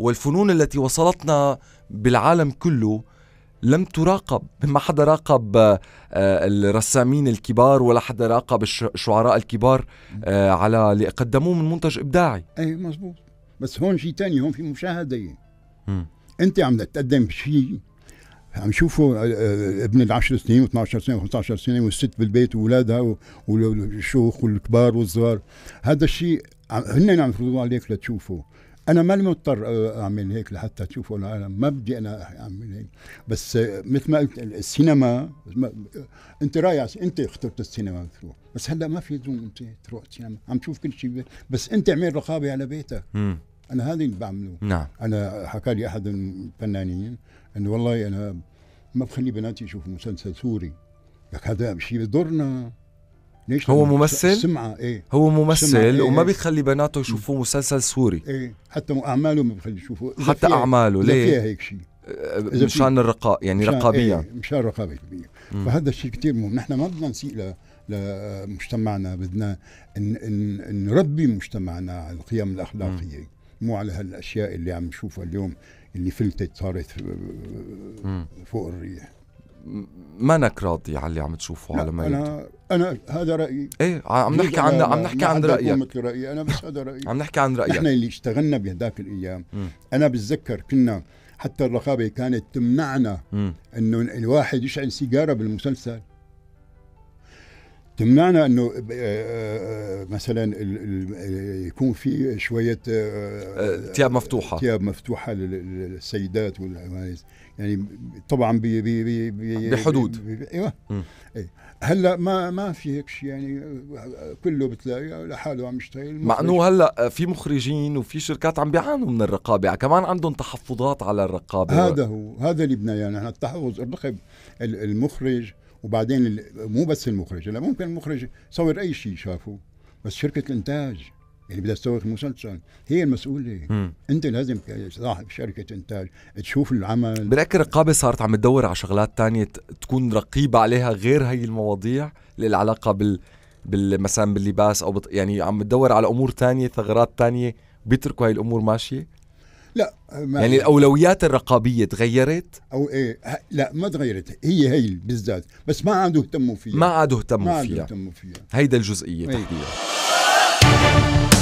والفنون التي وصلتنا بالعالم كله لم تراقب ما حدا راقب آه، الرسامين الكبار ولا حدا راقب الشعراء الكبار آه، على اللي قدموه من منتج إبداعي أي مزبوط بس هون شيء ثاني هون في مشاهده م. أنت عم تقدم شيء عم شوفوا آه، ابن العشر سنين و12 سنه و15 سنه والست بالبيت واولادها والشيوخ والكبار والصغار هذا الشيء هن عم يفرضوا عليك لتشوفه انا ماني مضطر اعمل هيك لحتى تشوفوا العالم ما بدي انا اعمل هيك بس مثل ما قلت السينما انت رايح انت اخترت السينما تروح بس هلا ما في زوم انت تروح سينما عم تشوف كل شيء بس انت اعمل رقابه على بيتك م. انا هذا اللي بعمله نعم انا حكى لي احد الفنانين انه والله انا ما بخلي بناتي يشوفوا مسلسل سوري لك هذا شيء بضرنا ليش هو ممثل سمعه ايه هو ممثل إيه وما إيه. بيخلي بناته يشوفوه مسلسل سوري ايه حتى اعماله ما بيخلي يشوفوه حتى اعماله ليه فيها هيك شيء آه، مشان الرقاء يعني مشان رقابيا إيه مشان رقابيا فهذا الشيء كثير مهم نحن ما بدنا نسيء لمجتمعنا بدنا إن إن نربي مجتمعنا على القيم الاخلاقيه مم. مو على هالاشياء اللي عم نشوفها اليوم اللي فلتت صارت فوق الريح مانك راضي على اللي عم تشوفه على ما انا انا هذا رايي ايه عم نحكي عن عم نحكي عن رايك مثل رايي انا بس هذا رايي عم نحكي عن رايك نحن اللي اشتغلنا بهداك الايام م. انا بتذكر كنا حتى الرقابه كانت تمنعنا انه الواحد يشعل سيجاره بالمسلسل تمنعنا انه آه، آه، آه، مثلا يكون في شويه ثياب مفتوحه ثياب مفتوحه للسيدات والعوائز يعني طبعا بي بي بي بي بحدود بي بي ايوه إيه. هلا ما ما في هيك شيء يعني كله بتلاقي لحاله عم يشتغل مع انه هلا في مخرجين وفي شركات عم بيعانوا من الرقابه كمان عندهم تحفظات على الرقابه هذا هو هذا اللي بدنا يعني نحن التحفظ الرقب المخرج وبعدين مو بس المخرج لا ممكن المخرج يصور اي شيء شافه بس شركه الانتاج اللي يعني بدها تصور المسلسل هي المسؤوله مم. انت لازم صاحب شركه انتاج تشوف العمل برايك الرقابه صارت عم تدور على شغلات تانية تكون رقيبه عليها غير هي المواضيع اللي علاقه بال بال مثلا باللباس او بط... يعني عم تدور على امور تانية ثغرات تانية بيتركوا هاي الامور ماشيه لا ما يعني الاولويات الرقابيه تغيرت او ايه لا ما تغيرت هي هي بالذات بس ما عادوا اهتموا فيها ما عادوا اهتموا فيها ما عادوا اهتموا فيها هيدا الجزئيه إيه. تحديدا